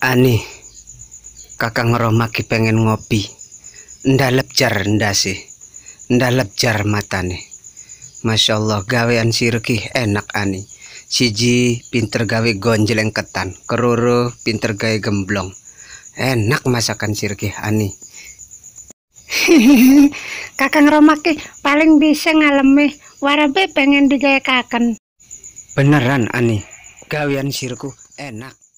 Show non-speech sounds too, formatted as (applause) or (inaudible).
Aneh, kakang Romaki pengen ngopi. Ndalep jar ndase, ndalep jar matane. Masya Allah, gawean sirki enak ani. Siji pinter gawe gonjeleng ketan, keruru pinter gawe gemblong. Enak masakan si Reki ani. (laughs) kakang Romaki paling bisa ngalami warabe pengen digaya Beneran ani, gawean sirku enak.